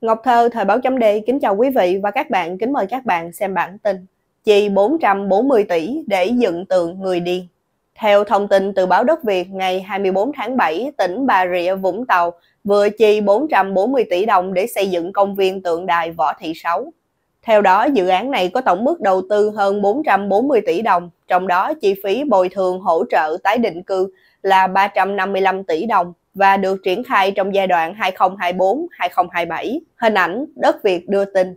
Ngọc Thơ, Thời báo chấm Đề kính chào quý vị và các bạn, kính mời các bạn xem bản tin. Chi 440 tỷ để dựng tượng người điên. Theo thông tin từ báo Đất Việt ngày 24 tháng 7, tỉnh Bà Rịa, Vũng Tàu vừa chi 440 tỷ đồng để xây dựng công viên tượng đài Võ Thị Sáu. Theo đó, dự án này có tổng mức đầu tư hơn 440 tỷ đồng, trong đó chi phí bồi thường hỗ trợ tái định cư là 355 tỷ đồng và được triển khai trong giai đoạn 2024-2027. Hình ảnh Đất Việt đưa tin.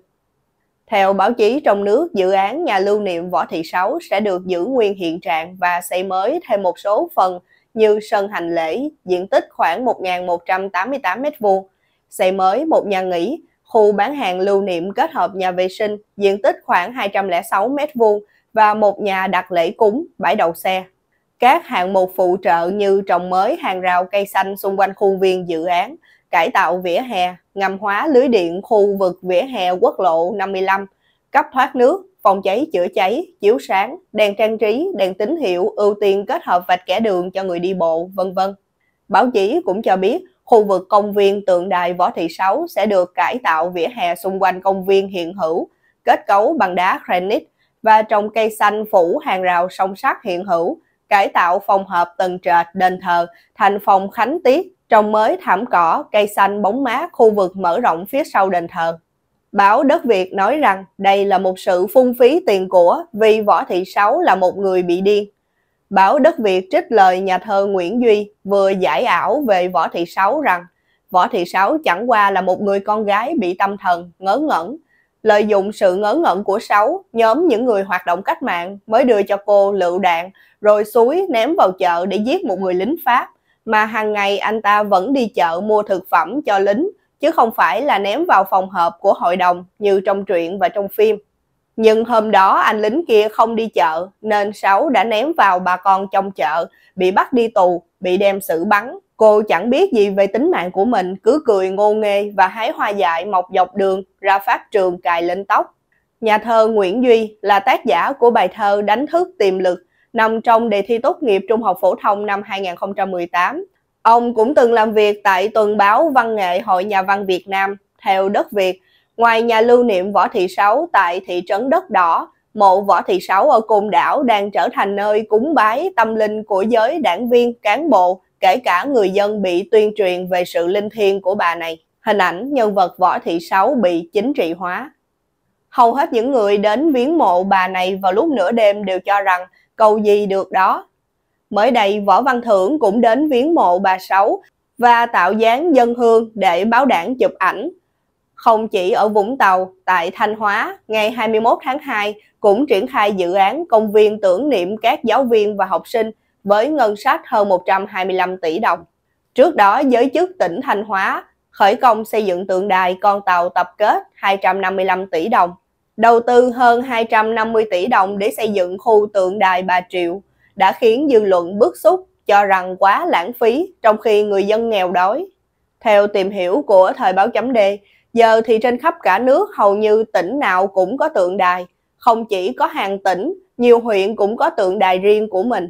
Theo báo chí trong nước, dự án nhà lưu niệm Võ Thị Sáu sẽ được giữ nguyên hiện trạng và xây mới thêm một số phần như sân hành lễ, diện tích khoảng 1.188m2, xây mới một nhà nghỉ, khu bán hàng lưu niệm kết hợp nhà vệ sinh, diện tích khoảng 206m2 và một nhà đặt lễ cúng, bãi đậu xe các hạng mục phụ trợ như trồng mới hàng rào cây xanh xung quanh khuôn viên dự án, cải tạo vỉa hè, ngầm hóa lưới điện khu vực vỉa hè quốc lộ 55, cấp thoát nước, phòng cháy chữa cháy, chiếu sáng, đèn trang trí, đèn tín hiệu ưu tiên kết hợp vạch kẻ đường cho người đi bộ, vân vân. Báo chí cũng cho biết khu vực công viên tượng đài Võ Thị Sáu sẽ được cải tạo vỉa hè xung quanh công viên hiện hữu, kết cấu bằng đá granite và trồng cây xanh phủ hàng rào song sắt hiện hữu, cải tạo phòng hợp tầng trệt đền thờ thành phòng khánh tiết, trồng mới thảm cỏ, cây xanh bóng mát khu vực mở rộng phía sau đền thờ. Báo Đất Việt nói rằng đây là một sự phung phí tiền của vì Võ Thị Sáu là một người bị điên. Báo Đất Việt trích lời nhà thơ Nguyễn Duy vừa giải ảo về Võ Thị Sáu rằng Võ Thị Sáu chẳng qua là một người con gái bị tâm thần, ngớ ngẩn, lợi dụng sự ngớ ngẩn của Sáu, nhóm những người hoạt động cách mạng mới đưa cho cô lựu đạn, rồi suối ném vào chợ để giết một người lính Pháp, mà hàng ngày anh ta vẫn đi chợ mua thực phẩm cho lính, chứ không phải là ném vào phòng họp của hội đồng như trong truyện và trong phim. Nhưng hôm đó anh lính kia không đi chợ, nên Sáu đã ném vào bà con trong chợ, bị bắt đi tù, bị đem xử bắn, Cô chẳng biết gì về tính mạng của mình, cứ cười ngô nghê và hái hoa dại mọc dọc đường, ra phát trường cài lên tóc. Nhà thơ Nguyễn Duy là tác giả của bài thơ Đánh thức tiềm lực, nằm trong đề thi tốt nghiệp trung học phổ thông năm 2018. Ông cũng từng làm việc tại tuần báo Văn nghệ Hội Nhà văn Việt Nam, theo đất Việt, ngoài nhà lưu niệm Võ Thị Sáu tại thị trấn Đất Đỏ, mộ Võ Thị Sáu ở Côn Đảo đang trở thành nơi cúng bái tâm linh của giới đảng viên, cán bộ, kể cả người dân bị tuyên truyền về sự linh thiêng của bà này. Hình ảnh nhân vật Võ Thị Sáu bị chính trị hóa. Hầu hết những người đến viếng mộ bà này vào lúc nửa đêm đều cho rằng cầu gì được đó. Mới đây, Võ Văn Thưởng cũng đến viếng mộ bà Sáu và tạo dáng dân hương để báo đảng chụp ảnh. Không chỉ ở Vũng Tàu, tại Thanh Hóa, ngày 21 tháng 2 cũng triển khai dự án công viên tưởng niệm các giáo viên và học sinh với ngân sách hơn 125 tỷ đồng. Trước đó, giới chức tỉnh Thanh Hóa khởi công xây dựng tượng đài con tàu tập kết 255 tỷ đồng, đầu tư hơn 250 tỷ đồng để xây dựng khu tượng đài Bà Triệu đã khiến dư luận bức xúc cho rằng quá lãng phí trong khi người dân nghèo đói. Theo tìm hiểu của Thời báo chấm Đề, giờ thì trên khắp cả nước hầu như tỉnh nào cũng có tượng đài. Không chỉ có hàng tỉnh, nhiều huyện cũng có tượng đài riêng của mình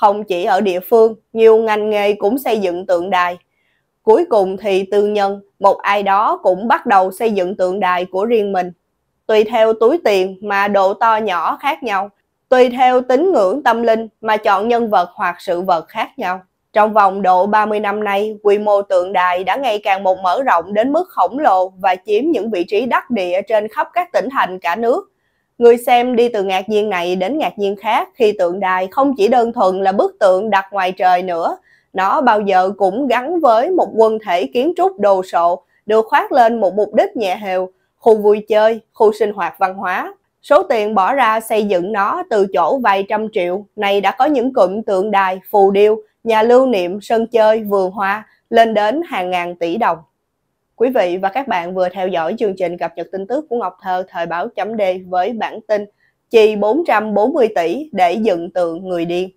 không chỉ ở địa phương, nhiều ngành nghề cũng xây dựng tượng đài. Cuối cùng thì tư nhân, một ai đó cũng bắt đầu xây dựng tượng đài của riêng mình. Tùy theo túi tiền mà độ to nhỏ khác nhau, tùy theo tín ngưỡng tâm linh mà chọn nhân vật hoặc sự vật khác nhau. Trong vòng độ 30 năm nay, quy mô tượng đài đã ngày càng một mở rộng đến mức khổng lồ và chiếm những vị trí đắc địa trên khắp các tỉnh thành cả nước. Người xem đi từ ngạc nhiên này đến ngạc nhiên khác khi tượng đài không chỉ đơn thuần là bức tượng đặt ngoài trời nữa, nó bao giờ cũng gắn với một quần thể kiến trúc đồ sộ được khoác lên một mục đích nhẹ hều, khu vui chơi, khu sinh hoạt văn hóa. Số tiền bỏ ra xây dựng nó từ chỗ vài trăm triệu, này đã có những cụm tượng đài, phù điêu, nhà lưu niệm, sân chơi, vườn hoa lên đến hàng ngàn tỷ đồng. Quý vị và các bạn vừa theo dõi chương trình cập nhật tin tức của Ngọc Thơ thời báo chấm D với bản tin chi 440 tỷ để dựng tượng người điên.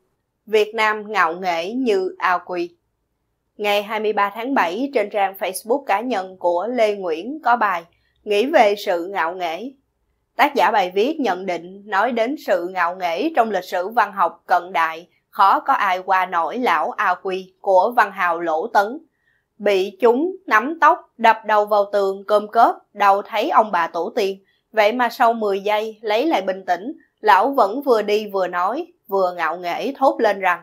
Việt Nam ngạo nghễ như ao quy. Ngày 23 tháng 7 trên trang Facebook cá nhân của Lê Nguyễn có bài Nghĩ về sự ngạo nghễ. Tác giả bài viết nhận định nói đến sự ngạo nghễ trong lịch sử văn học cận đại khó có ai qua nổi lão ao quy của văn hào Lỗ Tấn bị chúng nắm tóc, đập đầu vào tường cơm cớp, đầu thấy ông bà tổ tiên. Vậy mà sau 10 giây lấy lại bình tĩnh, lão vẫn vừa đi vừa nói, vừa ngạo nghễ thốt lên rằng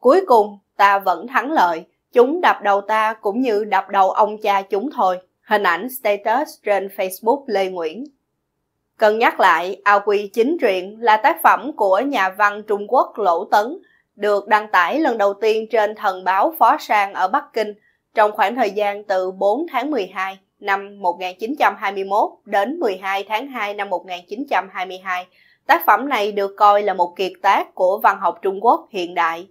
Cuối cùng ta vẫn thắng lợi, chúng đập đầu ta cũng như đập đầu ông cha chúng thôi. Hình ảnh status trên Facebook Lê Nguyễn Cần nhắc lại, Ao Quy Chính Truyện là tác phẩm của nhà văn Trung Quốc Lỗ Tấn, được đăng tải lần đầu tiên trên thần báo Phó Sang ở Bắc Kinh – trong khoảng thời gian từ 4 tháng 12 năm 1921 đến 12 tháng 2 năm 1922, tác phẩm này được coi là một kiệt tác của văn học Trung Quốc hiện đại.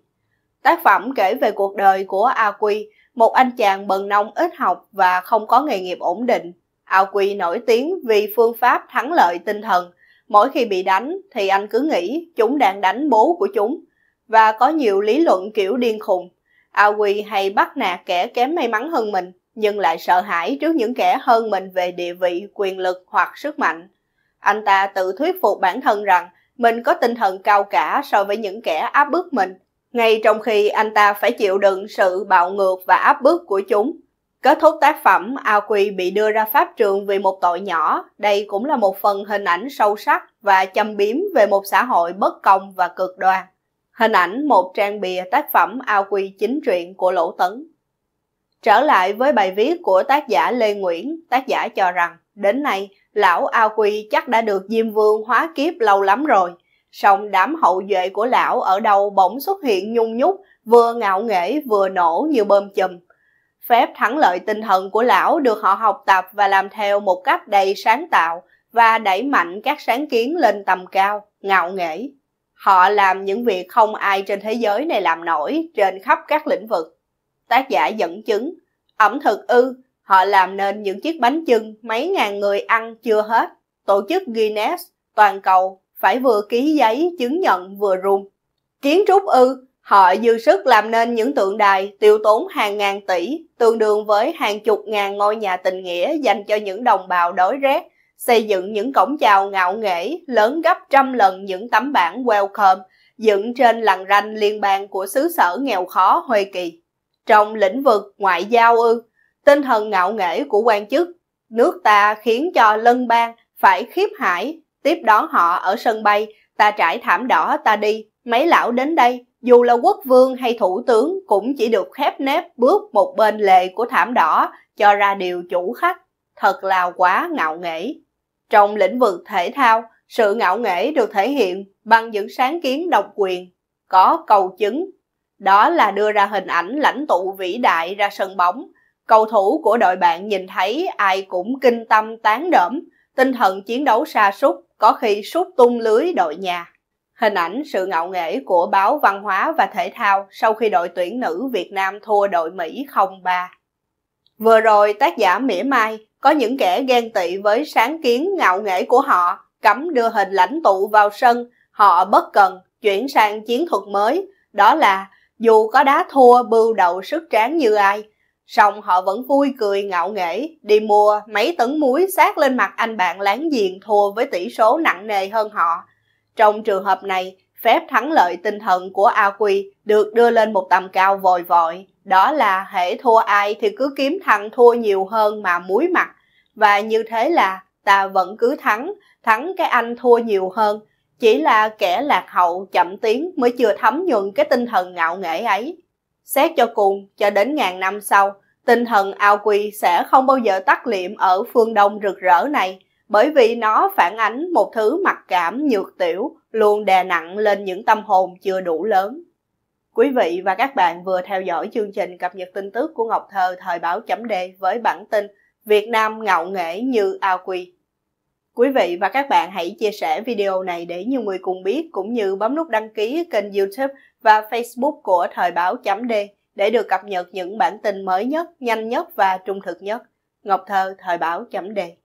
Tác phẩm kể về cuộc đời của A Quy, một anh chàng bần nông ít học và không có nghề nghiệp ổn định. A Quy nổi tiếng vì phương pháp thắng lợi tinh thần. Mỗi khi bị đánh thì anh cứ nghĩ chúng đang đánh bố của chúng và có nhiều lý luận kiểu điên khùng A Quy hay bắt nạt kẻ kém may mắn hơn mình, nhưng lại sợ hãi trước những kẻ hơn mình về địa vị, quyền lực hoặc sức mạnh. Anh ta tự thuyết phục bản thân rằng mình có tinh thần cao cả so với những kẻ áp bức mình, ngay trong khi anh ta phải chịu đựng sự bạo ngược và áp bức của chúng. Kết thúc tác phẩm, A Quy bị đưa ra pháp trường vì một tội nhỏ. Đây cũng là một phần hình ảnh sâu sắc và châm biếm về một xã hội bất công và cực đoan. Hình ảnh một trang bìa tác phẩm ao quy chính truyện của Lỗ Tấn. Trở lại với bài viết của tác giả Lê Nguyễn, tác giả cho rằng đến nay lão ao quy chắc đã được Diêm Vương hóa kiếp lâu lắm rồi. Song đám hậu duệ của lão ở đâu bỗng xuất hiện nhung nhúc, vừa ngạo nghễ vừa nổ như bơm chùm. Phép thắng lợi tinh thần của lão được họ học tập và làm theo một cách đầy sáng tạo và đẩy mạnh các sáng kiến lên tầm cao, ngạo nghễ. Họ làm những việc không ai trên thế giới này làm nổi trên khắp các lĩnh vực. Tác giả dẫn chứng, ẩm thực ư, họ làm nên những chiếc bánh chưng mấy ngàn người ăn chưa hết. Tổ chức Guinness, toàn cầu, phải vừa ký giấy chứng nhận vừa run Kiến trúc ư, họ dư sức làm nên những tượng đài tiêu tốn hàng ngàn tỷ, tương đương với hàng chục ngàn ngôi nhà tình nghĩa dành cho những đồng bào đói rét xây dựng những cổng chào ngạo nghễ lớn gấp trăm lần những tấm bảng welcome dựng trên lằn ranh liên bang của xứ sở nghèo khó Hoa Kỳ. Trong lĩnh vực ngoại giao ư, tinh thần ngạo nghễ của quan chức, nước ta khiến cho lân bang phải khiếp hải, tiếp đón họ ở sân bay, ta trải thảm đỏ ta đi, mấy lão đến đây, dù là quốc vương hay thủ tướng cũng chỉ được khép nép bước một bên lề của thảm đỏ cho ra điều chủ khách, thật là quá ngạo nghễ. Trong lĩnh vực thể thao, sự ngạo nghễ được thể hiện bằng những sáng kiến độc quyền, có cầu chứng. Đó là đưa ra hình ảnh lãnh tụ vĩ đại ra sân bóng. Cầu thủ của đội bạn nhìn thấy ai cũng kinh tâm tán đỡm, tinh thần chiến đấu sa sút có khi sút tung lưới đội nhà. Hình ảnh sự ngạo nghễ của báo Văn hóa và Thể thao sau khi đội tuyển nữ Việt Nam thua đội Mỹ 0-3. Vừa rồi tác giả mỉa mai, có những kẻ ghen tị với sáng kiến ngạo nghễ của họ, cấm đưa hình lãnh tụ vào sân, họ bất cần chuyển sang chiến thuật mới, đó là dù có đá thua bưu đầu sức tráng như ai, song họ vẫn vui cười ngạo nghễ đi mua mấy tấn muối sát lên mặt anh bạn láng giềng thua với tỷ số nặng nề hơn họ. Trong trường hợp này, phép thắng lợi tinh thần của A Quy được đưa lên một tầm cao vội vội đó là hễ thua ai thì cứ kiếm thằng thua nhiều hơn mà muối mặt. Và như thế là ta vẫn cứ thắng, thắng cái anh thua nhiều hơn. Chỉ là kẻ lạc hậu chậm tiến mới chưa thấm nhuận cái tinh thần ngạo nghễ ấy. Xét cho cùng, cho đến ngàn năm sau, tinh thần ao quy sẽ không bao giờ tắt liệm ở phương đông rực rỡ này, bởi vì nó phản ánh một thứ mặc cảm nhược tiểu luôn đè nặng lên những tâm hồn chưa đủ lớn. Quý vị và các bạn vừa theo dõi chương trình cập nhật tin tức của Ngọc Thơ thời báo chấm Đề với bản tin Việt Nam ngạo nghễ như ao quy. Quý vị và các bạn hãy chia sẻ video này để nhiều người cùng biết cũng như bấm nút đăng ký kênh YouTube và Facebook của thời báo chấm D để được cập nhật những bản tin mới nhất, nhanh nhất và trung thực nhất. Ngọc Thơ thời báo chấm Đề.